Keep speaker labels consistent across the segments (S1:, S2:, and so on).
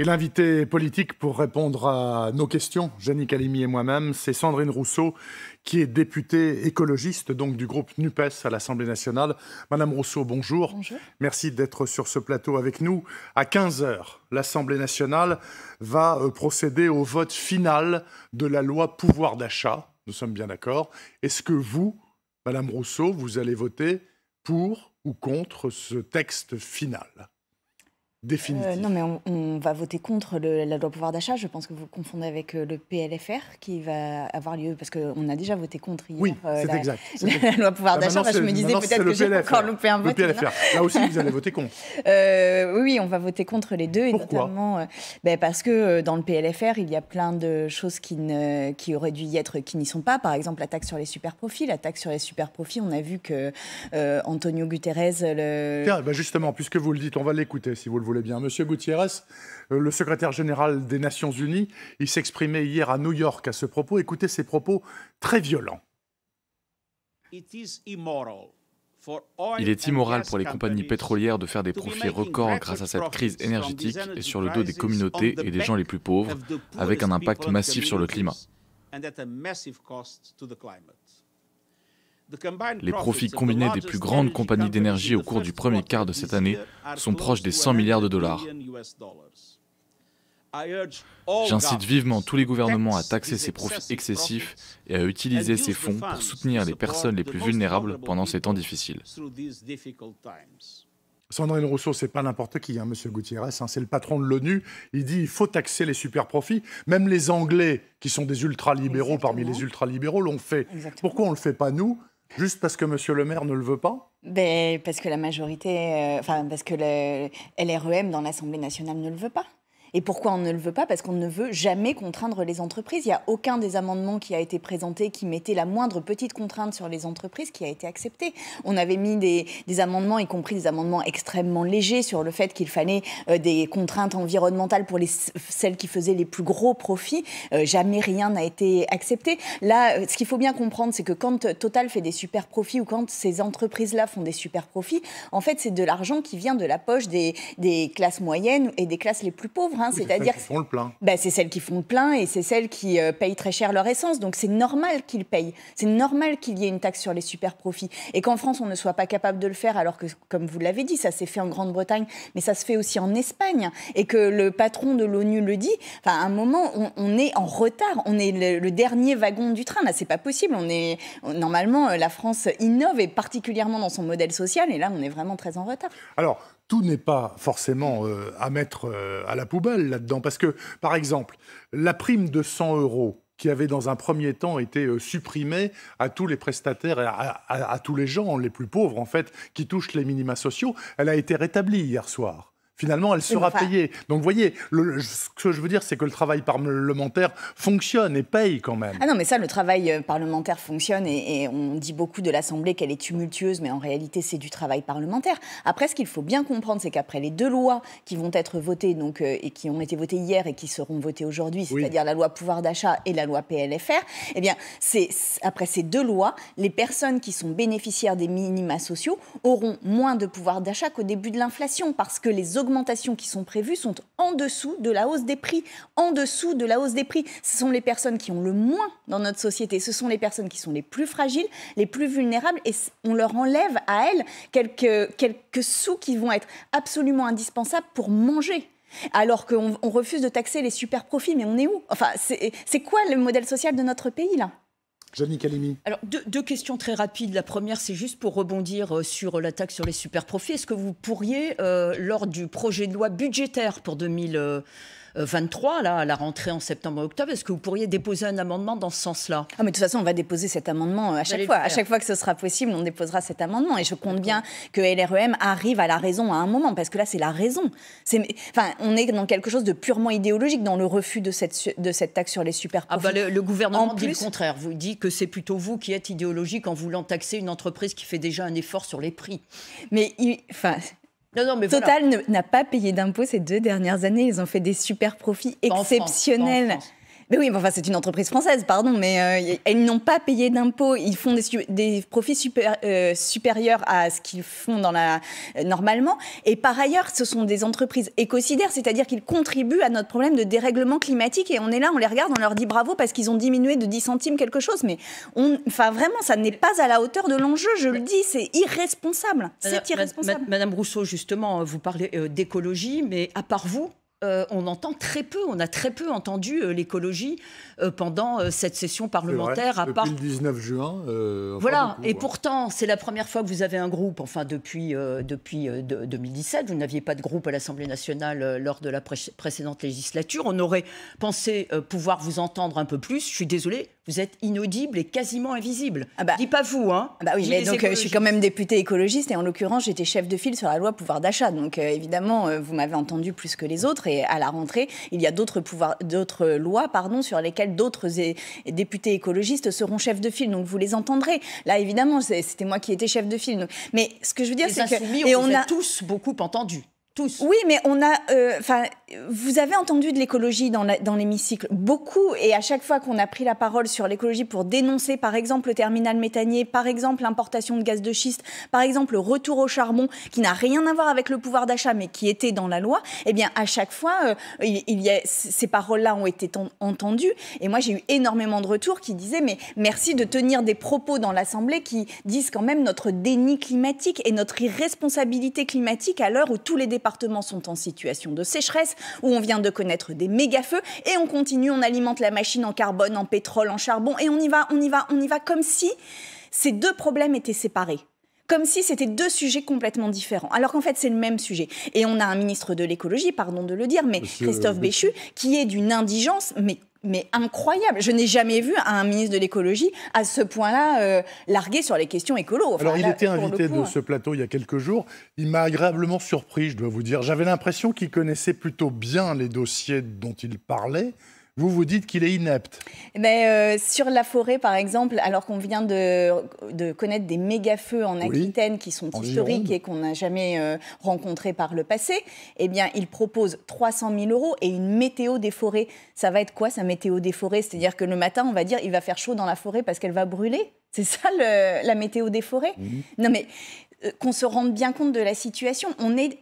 S1: Et l'invité politique pour répondre à nos questions, Janine Calimi et moi-même, c'est Sandrine Rousseau, qui est députée écologiste donc du groupe NUPES à l'Assemblée nationale. Madame Rousseau, bonjour. Merci d'être sur ce plateau avec nous. À 15h, l'Assemblée nationale va euh, procéder au vote final de la loi pouvoir d'achat. Nous sommes bien d'accord. Est-ce que vous, Madame Rousseau, vous allez voter pour ou contre ce texte final définitive. Euh,
S2: non, mais on, va voter contre la loi pouvoir d'achat. Je pense que vous confondez avec euh, le PLFR qui va avoir lieu, parce qu'on a déjà voté contre hier. Oui, euh, c'est exact. La, loi pouvoir ah, d'achat, je me disais peut-être que j'ai encore loupé un vote. Le PLFR. Là aussi, vous allez voter contre. oui, on va voter contre les deux. et notamment, ben, Parce que dans le PLFR, il y a plein de choses qui, ne, qui auraient dû y être, qui n'y sont pas. Par exemple, la taxe sur les super profits. La taxe sur les super profits, on a vu que Antonio Guterres...
S1: Tiens, ben, justement, puisque vous le dites, on va l'écouter si vous le voulez. Monsieur Gutiérrez, euh, le secrétaire général des Nations Unies, il s'exprimait hier à New York à ce propos. Écoutez ces propos très violents.
S3: Il est immoral pour les compagnies pétrolières de faire des profits records grâce à cette crise énergétique et sur le dos des communautés
S1: et des gens les plus pauvres, avec un impact massif sur le climat.
S3: Les profits combinés des plus grandes compagnies
S1: d'énergie au cours du premier quart de cette année sont proches des 100 milliards de dollars.
S3: J'incite vivement tous les gouvernements à taxer ces profits excessifs
S1: et à utiliser ces fonds pour soutenir les personnes les plus vulnérables pendant ces temps difficiles. Sandrine Rousseau, c'est pas n'importe qui, hein, Monsieur Gutiérrez, hein, c'est le patron de l'ONU. Il dit il faut taxer les super profits. Même les Anglais, qui sont des ultralibéraux parmi les ultralibéraux, l'ont fait. Pourquoi on le fait pas nous Juste parce que Monsieur le maire ne le veut pas
S2: ben, Parce que la majorité, euh, enfin parce que le LREM dans l'Assemblée nationale ne le veut pas. Et pourquoi on ne le veut pas Parce qu'on ne veut jamais contraindre les entreprises. Il n'y a aucun des amendements qui a été présenté qui mettait la moindre petite contrainte sur les entreprises qui a été accepté. On avait mis des, amendements, y compris des amendements extrêmement légers, sur le fait qu'il fallait euh, des contraintes environnementales pour les, celles qui faisaient les plus gros profits. Euh, jamais rien n'a été accepté. Là, euh, ce qu'il faut bien comprendre, c'est que quand Total fait des super profits ou quand ces entreprises-là font des super profits, en fait, c'est de l'argent qui vient de la poche des classes moyennes et des classes les plus pauvres. Hein, c'est-à-dire qui font le plein. Bah, c'est celles qui font le plein et c'est celles qui euh, payent très cher leur essence. Donc c'est normal qu'ils payent. C'est normal qu'il y ait une taxe sur les super profits et qu'en France on ne soit pas capable de le faire, alors que comme vous l'avez dit, ça s'est fait en Grande-Bretagne, mais ça se fait aussi en Espagne et que le patron de l'ONU le dit. Enfin, à un moment, on, est en retard. On est le, dernier wagon du train. Là, c'est pas possible. On est normalement euh, la France innove et particulièrement dans son modèle social et là, on est vraiment très en retard.
S1: Alors, tout n'est pas forcément euh, à mettre euh, à la poubelle là-dedans. Parce que, par exemple, la prime de 100 euros qui avait dans un premier temps été euh, supprimée à tous les prestataires, et à, à, tous les gens, les plus pauvres en fait, qui touchent les minima sociaux, elle a été rétablie hier soir. Finalement, elle sera payée. Donc, vous voyez, ce que je veux dire, c'est que le travail parlementaire fonctionne et paye quand même. Ah non,
S2: mais ça, le travail euh, parlementaire fonctionne et, on dit beaucoup de l'Assemblée qu'elle est tumultueuse, mais en réalité, c'est du travail parlementaire. Après, ce qu'il faut bien comprendre, c'est qu'après les deux lois qui vont être votées, donc, euh, et qui ont été votées hier et qui seront votées aujourd'hui, c'est-à-dire la loi pouvoir d'achat et la loi PLFR, eh bien, c'est après ces deux lois, les personnes qui sont bénéficiaires des minima sociaux auront moins de pouvoir d'achat qu'au début de l'inflation parce que les augmentations augmentations qui sont prévues sont en dessous de la hausse des prix. En dessous de la hausse des prix. Ce sont les personnes qui ont le moins dans notre société. Ce sont les personnes qui sont les plus fragiles, les plus vulnérables. Et on leur enlève à elles quelques, quelques sous qui vont être absolument indispensables pour manger. Alors qu'on refuse de taxer les super profits, mais on est où Enfin, c'est quoi le modèle social de notre pays là
S3: alors, deux, questions très rapides. La première, c'est juste pour rebondir euh, sur euh, la taxe sur les super profits. Est-ce que vous pourriez, euh, lors du projet de loi budgétaire pour 2000, 23, euh, là, à la rentrée en septembre-octobre. Est-ce que vous pourriez déposer un amendement dans ce sens-là ah, mais De toute façon, on va déposer cet amendement euh, à chaque fois. À chaque fois
S2: que ce sera possible, on déposera cet amendement. Et je compte bien que LREM arrive à la raison à un moment, parce que là, c'est la raison. Enfin, on est dans quelque chose de purement idéologique,
S3: dans le refus de cette, de cette taxe sur les super ah, bah, le, gouvernement dit le contraire. Vous dit que c'est plutôt vous qui êtes idéologique en voulant taxer une entreprise qui fait déjà un effort sur les prix. Mais enfin, Total
S2: n'a pas payé d'impôts ces deux dernières années. Ils ont fait des super profits exceptionnels. Mais oui, enfin, c'est une entreprise française, pardon, mais euh, elles n'ont pas payé d'impôts. Ils font des, profits super, euh, supérieurs à ce qu'ils font dans la, euh, normalement. Et par ailleurs, ce sont des entreprises écocidaires, c'est-à-dire qu'ils contribuent à notre problème de dérèglement climatique. Et on est là, on les regarde, on leur dit bravo parce qu'ils ont diminué de 10 centimes quelque chose. Mais
S3: on, enfin, vraiment, ça n'est pas à la hauteur de l'enjeu, je le dis, c'est irresponsable. C'est irresponsable. Madame Rousseau, justement, vous parlez d'écologie, mais à part vous, euh, on entend très peu, on a très peu entendu euh, l'écologie euh, pendant cette session parlementaire. à depuis part... le 19
S1: juin. voilà, et
S3: pourtant, c'est la première fois que vous avez un groupe, enfin depuis, depuis 2017, vous n'aviez pas de groupe à l'Assemblée nationale lors de la précédente législature. On aurait pensé pouvoir vous entendre un peu plus. Je suis désolée, vous êtes inaudible et quasiment invisible. Ah bah, Dis pas vous, hein ah bah oui, mais donc euh, je suis quand
S2: même députée écologiste et en l'occurrence j'étais chef de file sur la loi pouvoir d'achat. Donc euh, évidemment euh, vous m'avez entendu plus que les autres et à la rentrée il y a d'autres pouvoirs, d'autres lois pardon sur lesquelles d'autres députés écologistes seront chefs de file. Donc vous les entendrez. Là évidemment c'était moi qui étais chef de file. Mais ce que je veux dire c'est que et on, on a
S3: tous beaucoup entendu.
S2: Oui, mais on a, euh, enfin, vous avez entendu de l'écologie dans l'hémicycle beaucoup, et à chaque fois qu'on a pris la parole sur l'écologie pour dénoncer, par exemple, le terminal méthanier, par exemple, l'importation de gaz de schiste, par exemple, le retour au charbon, qui n'a rien à voir avec le pouvoir d'achat, mais qui était dans la loi, eh bien, à chaque fois, euh, il y a, ces paroles-là ont été entendues, et moi, j'ai eu énormément de retours qui disaient, mais merci de tenir des propos dans l'Assemblée qui disent quand même notre déni climatique et notre irresponsabilité climatique à l'heure où tous les départements sont en situation de sécheresse, où on vient de connaître des méga-feux, et on continue, on alimente la machine en carbone, en pétrole, en charbon, et on y va, on y va, on y va, comme si ces deux problèmes étaient séparés comme si c'était deux sujets complètement différents, alors qu'en fait c'est le même sujet. Et on a un ministre de l'écologie, pardon de le dire, mais Christophe Béchu, qui est d'une indigence mais mais incroyable. Je n'ai jamais vu un ministre de l'écologie à ce point-là larguer euh, largué sur les questions écolo. Alors, il était invité de hein. ce
S1: plateau il y a quelques jours. Il m'a agréablement surpris, je dois vous dire. J'avais l'impression qu'il connaissait plutôt bien les dossiers dont il parlait vous vous dites qu'il est inapte.
S2: Mais euh, sur la forêt, par exemple, alors qu'on vient de, connaître des méga feux en Aquitaine qui sont historiques et qu'on n'a jamais euh, rencontrés par le passé, eh bien, il propose 300 000 euros et une météo des forêts. Ça va être quoi sa météo des forêts C'est-à-dire que le matin, on va dire, il va faire chaud dans la forêt parce qu'elle va brûler. C'est ça la météo des forêts Non mais euh, qu'on se rende bien compte de la situation. On est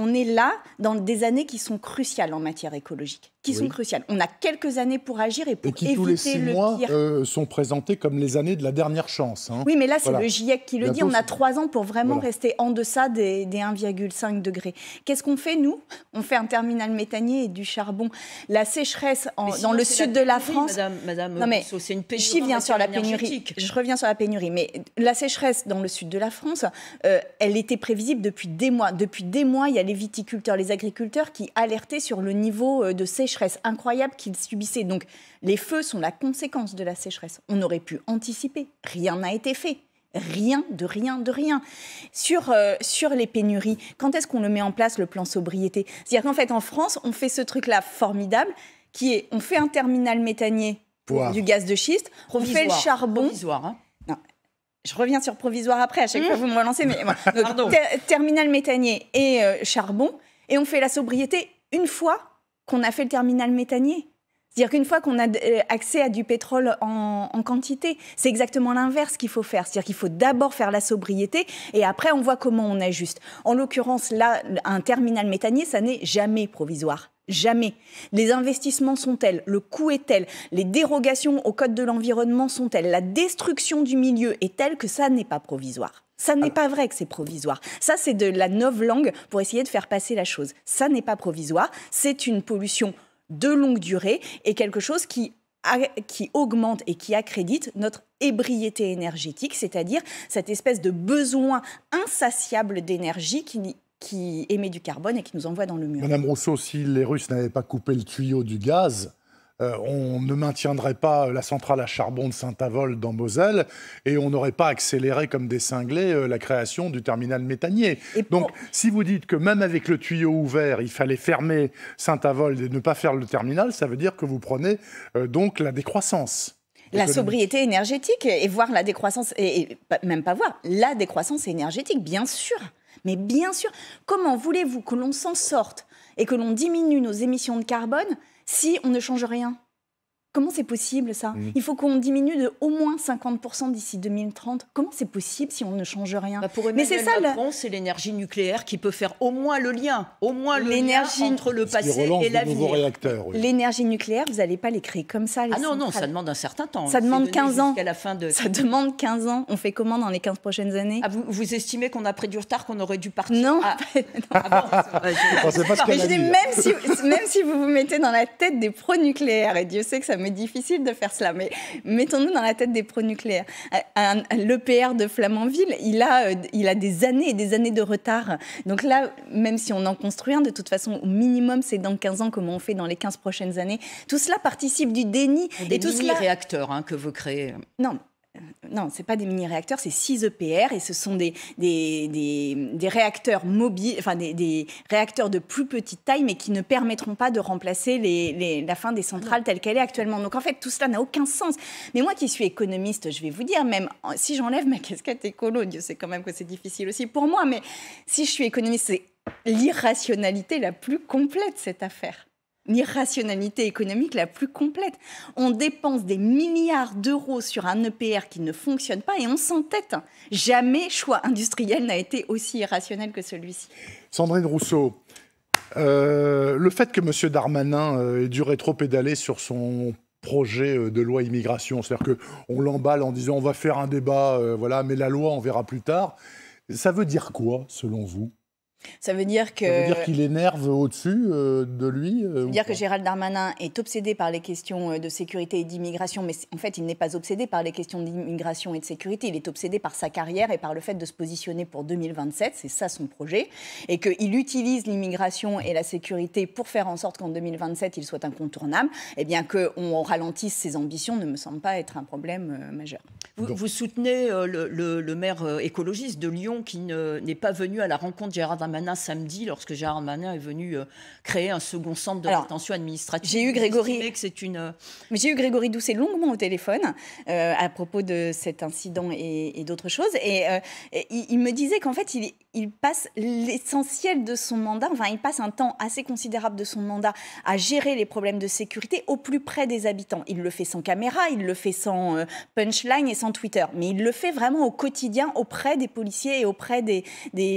S2: on est là dans des années qui sont cruciales en matière écologique, qui sont cruciales. On a quelques années pour agir et pour et qui, tous les six le mois,
S1: euh, sont présentés comme les années de la dernière chance. Hein. Oui, mais là, c'est le GIEC qui le dit. On a trois
S2: ans pour vraiment rester en deçà des, 1,5 degrés. Qu'est-ce qu'on fait, nous On fait un terminal méthanier et du charbon. La sécheresse dans le sud de la France... Madame, euh, c'est une pénurie. Je reviens sur la pénurie. Je reviens sur la pénurie. Mais la sécheresse dans le sud de la France, euh, elle était prévisible depuis des mois. Depuis des mois, il y a les viticulteurs, les agriculteurs qui alertaient sur le niveau euh, de sécheresse incroyable qu'ils subissaient. Donc les feux sont la conséquence de la sécheresse. On aurait pu anticiper, rien n'a été fait. Rien de rien de rien. Sur, euh, sur les pénuries, quand est-ce qu'on le met en place, le plan sobriété C'est-à-dire qu'en fait, en France, on fait ce truc-là formidable qui est on fait un terminal méthanier pour du gaz de schiste, on fait le charbon. Hein je reviens sur provisoire après, à chaque fois mmh. vous me relancez, mais terminal méthanier et euh, charbon, et on fait la sobriété une fois qu'on a fait le terminal méthanier. C'est-à-dire qu'une fois qu'on a euh, accès à du pétrole en, en quantité, c'est exactement l'inverse qu'il faut faire. C'est-à-dire qu'il faut d'abord faire la sobriété et après on voit comment on ajuste. En l'occurrence, là, un terminal méthanier, ça n'est jamais provisoire. Jamais. Les investissements sont tels, le coût est tel, les dérogations au code de l'environnement sont telles, la destruction du milieu est telle que ça n'est pas provisoire. Ça n'est ah. pas vrai que c'est provisoire. Ça, c'est de la langue pour essayer de faire passer la chose. Ça n'est pas provisoire. C'est une pollution de longue durée et quelque chose qui, qui augmente et qui accrédite notre ébriété énergétique, c'est-à-dire cette espèce de besoin insatiable d'énergie qui, qui émet du carbone et qui nous envoie dans le mur. Madame
S1: Rousseau, si les Russes n'avaient pas coupé le tuyau du gaz, euh, on ne maintiendrait pas la centrale à charbon de Saint-Avold dans Moselle et on n'aurait pas accéléré comme des cinglés euh, la création du terminal méthanier. Donc, si vous dites que même avec le tuyau ouvert, il fallait fermer Saint-Avold et ne pas faire le terminal, ça veut dire que vous prenez euh, donc la décroissance. La sobriété
S2: énergétique et voir la décroissance, et même pas voir, la décroissance énergétique, bien sûr. Mais bien sûr, comment voulez-vous que l'on s'en sorte et que l'on diminue nos émissions de carbone si on ne change rien Comment c'est possible ça mm. Il faut qu'on diminue de au moins 50% d'ici 2030. Comment c'est possible si on ne change rien bah, Pour Mais c'est ça, Macron,
S3: c'est l'énergie nucléaire qui peut faire au moins le lien, au moins le entre
S2: le passé et
S1: l'avenir.
S3: L'énergie
S2: nucléaire, vous n'allez pas les créer comme ça. ah non, non, ça demande
S3: un certain temps. Ça demande 15 ans.
S2: La fin Ça demande 15 ans. On fait comment dans les 15 prochaines années ah, vous, estimez qu'on a pris du retard, qu'on aurait dû partir Non. je
S1: Même si,
S2: même si vous vous mettez dans la tête des pro-nucléaires, et Dieu sait que ça mais difficile de faire cela, mais mettons-nous dans la tête des pro-nucléaires. L'EPR de Flamanville, il a, euh, il a des années et des années de retard. Donc là, même si on en construit un, de toute façon, au minimum, c'est dans 15 ans, comme on fait dans les 15 prochaines années. Tout cela participe du déni. Des et tous les réacteurs
S3: hein, que vous créez.
S2: Non, non, c'est pas des mini-réacteurs, c'est 6 EPR et ce sont des, des, des, réacteurs mobiles, enfin des, réacteurs de plus petite taille, mais qui ne permettront pas de remplacer la fin des centrales telles qu'elle est actuellement. Donc en fait, tout cela n'a aucun sens. Mais moi qui suis économiste, je vais vous dire, même si j'enlève ma casquette écolo, Dieu sait quand même que c'est difficile aussi pour moi, mais si je suis économiste, c'est l'irrationalité la plus complète cette affaire irrationnalité économique la plus complète. On dépense des milliards d'euros sur un EPR qui ne fonctionne pas et on s'entête. Jamais choix industriel n'a été aussi irrationnel que celui-ci.
S1: Sandrine Rousseau, euh, le fait que M. Darmanin euh, ait dû rétro-pédaler sur son projet euh, de loi immigration, c'est-à-dire qu'on l'emballe en disant on va faire un débat, voilà, mais la loi on verra plus tard, ça veut dire quoi selon vous
S2: ça veut dire que. qu'il
S1: énerve au-dessus euh, de lui. ça veut dire
S2: que Gérald Darmanin est obsédé par les questions euh, de sécurité et d'immigration, mais en fait, il n'est pas obsédé par les questions d'immigration et de sécurité. Il est obsédé par sa carrière et par le fait de se positionner pour 2027. C'est ça son projet. Et qu'il utilise l'immigration et la sécurité pour faire en sorte qu'en 2027, il soit incontournable. Et eh bien, qu'on ralentisse ses ambitions ne me semble pas être un problème euh, majeur.
S3: Vous, soutenez le, maire écologiste de Lyon qui n'est pas venu à la rencontre Gérald Darmanin samedi, lorsque Gérard Manin est venu euh, créer un second centre de administrative. J'ai eu Grégory. c'est une. Euh,
S2: j'ai eu Grégory Doucet longuement au téléphone euh, à propos de cet incident et, d'autres choses, et, il, me disait qu'en fait il il passe l'essentiel de son mandat, enfin il passe un temps assez considérable de son mandat à gérer les problèmes de sécurité au plus près des habitants. Il le fait sans caméra, il le fait sans euh, punchline et sans Twitter, mais il le fait vraiment au quotidien auprès des policiers et auprès des,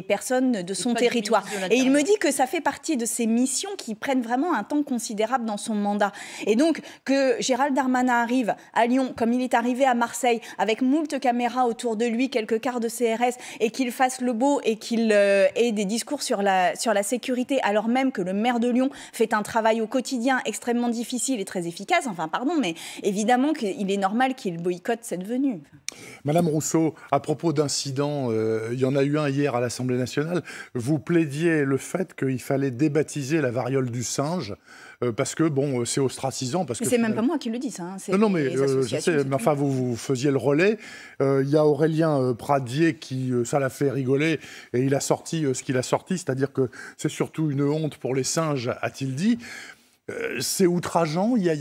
S2: personnes de son territoire. et il me dit que ça fait partie de ses missions qui prennent vraiment un temps considérable dans son mandat. Et donc que Gérald Darmanin arrive à Lyon comme il est arrivé à Marseille avec moult caméras autour de lui, quelques quarts de CRS et qu'il fasse le beau et qu'il euh, ait des discours sur la, sur la sécurité, alors même que le maire de Lyon fait un travail au quotidien extrêmement difficile et très efficace, enfin pardon, mais évidemment qu'il est normal qu'il boycotte cette venue.
S1: Madame Rousseau, à propos d'incidents, euh, il y en a eu un hier à l'Assemblée nationale, vous plaidiez le fait qu'il fallait débaptiser la variole du singe. Euh, parce que bon, euh, c'est ostracisant. Parce que c'est même pas moi
S2: qui le dis, hein, non, mais, euh, sais,
S1: vous, vous, faisiez le relais. Il y a Aurélien Pradier qui, ça l'a fait rigoler, et il a sorti ce qu'il a sorti, c'est-à-dire que c'est surtout une honte pour les singes, a-t-il dit. Euh, c'est outrageant, il y a,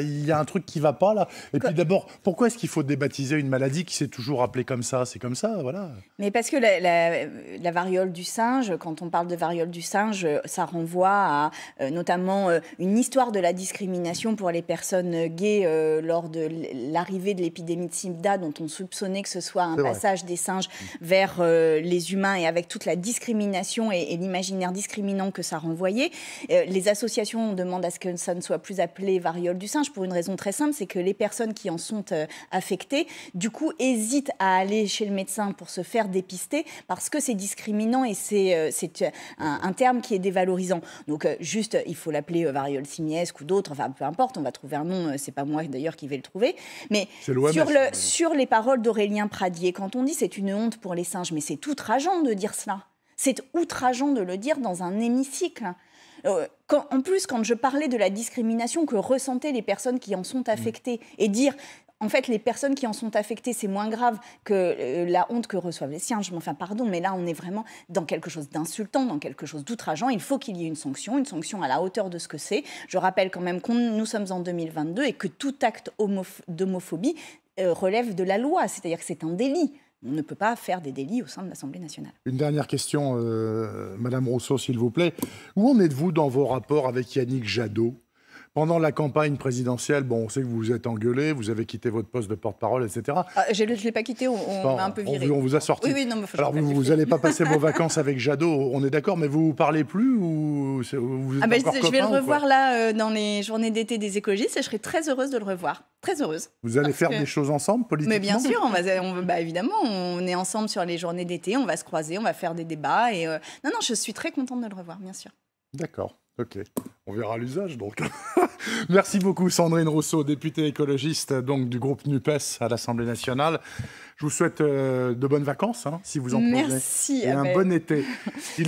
S1: y, un truc qui va pas là. Et puis d'abord, pourquoi est-ce qu'il faut débaptiser une maladie qui s'est toujours appelée comme ça C'est comme ça, voilà.
S2: Mais parce que la, variole du singe, quand on parle de variole du singe, ça renvoie à euh, notamment euh, une histoire de la discrimination pour les personnes gays lors de l'arrivée de l'épidémie de sida, dont on soupçonnait que ce soit un passage des singes vers les humains et avec toute la discrimination et, et l'imaginaire discriminant que ça renvoyait. les associations demande à ce que ça ne soit plus appelé variole du singe pour une raison très simple, c'est que les personnes qui en sont euh, affectées, du coup, hésitent à aller chez le médecin pour se faire dépister parce que c'est discriminant et c'est euh, euh, un, terme qui est dévalorisant. Donc, juste, il faut l'appeler variole simiesque ou d'autres, enfin, peu importe, on va trouver un nom, c'est pas moi d'ailleurs qui vais le trouver. Mais sur, le, sur les paroles d'Aurélien Pradier, quand on dit c'est une honte pour les singes, mais c'est outrageant de dire cela. C'est outrageant de le dire dans un hémicycle. Euh, en plus, quand je parlais de la discrimination que ressentaient les personnes qui en sont mm. affectées et dire en fait, les personnes qui en sont affectées, c'est moins grave que euh, la honte que reçoivent les siens. Je m'en fais pardon, mais là, on est vraiment dans quelque chose d'insultant, dans quelque chose d'outrageant. Il faut qu'il y ait une sanction, une sanction à la hauteur de ce que c'est. Je rappelle quand même que nous sommes en 2022 et que tout acte d'homophobie euh, relève de la loi, c'est-à-dire que c'est un délit on ne peut pas faire des délits au sein de l'Assemblée nationale.
S1: Une dernière question, euh, Madame Rousseau, s'il vous plaît. Où en êtes-vous dans vos rapports avec Yannick Jadot pendant la campagne présidentielle, bon, on sait que vous vous êtes engueulé, vous avez quitté votre poste de porte-parole, etc. Ah,
S2: je ne l'ai pas quitté, on, un peu viré. On,
S1: vous a sorti. Oui, oui, Alors vous n'allez pas passer vos vacances avec Jadot, on est d'accord, mais vous ne parlez plus ou vous êtes ah, ben, encore Je, je vais le revoir
S2: là euh, dans les journées d'été des écologistes et je serai très heureuse de le revoir. Très heureuse.
S1: Vous allez faire des choses ensemble politiquement Mais bien sûr, on
S2: va, bah, évidemment, on est ensemble sur les journées d'été, on va se croiser, on va faire des débats. Et, euh, Non, non, je suis très contente de le revoir, bien sûr.
S1: D'accord. Ok, on verra l'usage donc. Merci beaucoup Sandrine Rousseau, députée écologiste donc du groupe NUPES à l'Assemblée nationale. Je vous souhaite euh, de bonnes vacances hein, si vous en prenez. Merci. Et un eh ben. bon été.